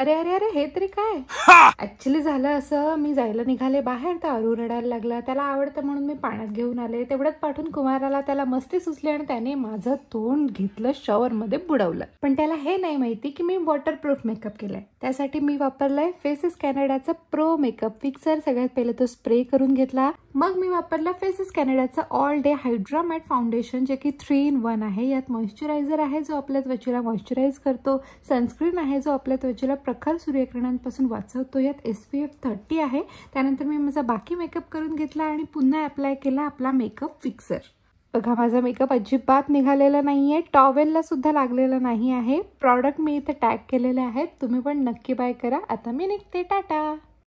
अरे अरे अरे हे तरी काय ऍक्च्युली झालं असं मी जायला निघाले बाहेर तर अरू रडायला लागला त्याला आवडतं म्हणून मी पाण्यात घेऊन आले तेवढ्यात पाठून कुमाराला त्याला मस्ती सुचली आणि त्याने माझं तोंड घेतलं शॉवर मध्ये बुडवलं पण त्याला हे नाही माहिती की मी प्रूफ मेकअप केलाय त्यासाठी मी वापरलाय फेसेस कॅनडाचा प्रो मेकअप फिक्सर सगळ्यात पहिले तो स्प्रे करून घेतला मग मी वापरला फेसेस कॅनडाचा ऑल डे हायड्रामॅट फाउंडेशन जे की थ्री इन वन आहे यात मॉइश्चरायझर आहे जो आपल्या त्वचेला मॉइश्चरायझ करतो सनस्क्रीन आहे जो आपल्या त्वचेला प्रखर सूर्यकिरणांपासून वाचवतो यात एस पी एफ थर्टी आहे त्यानंतर मी माझा बाकी मेकअप करून घेतला आणि पुन्हा अप्लाय केला आपला मेकअप फिक्सर बघा माझा मेकअप अजिबात निघालेला नाही आहे टॉवेलला सुद्धा लागलेला नाही आहे प्रॉडक्ट मी इथे टॅग केलेले आहेत तुम्ही पण नक्की बाय करा आता मी निघते टाटा